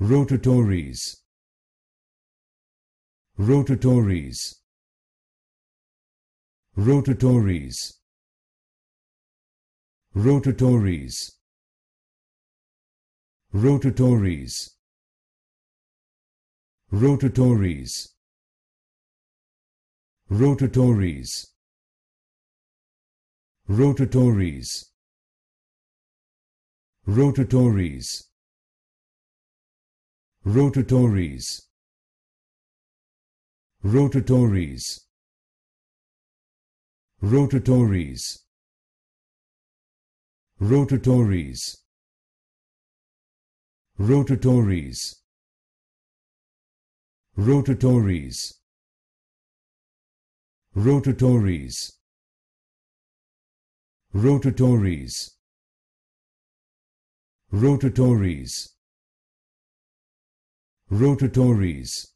Rotatories. Rotatories. Rotatories. Rotatories. Rotatories. Rotatories. Rotatories. Rotatories rotatories rotatories rotatories rotatories rotatories rotatories rotatories rotatories rotatories rotatories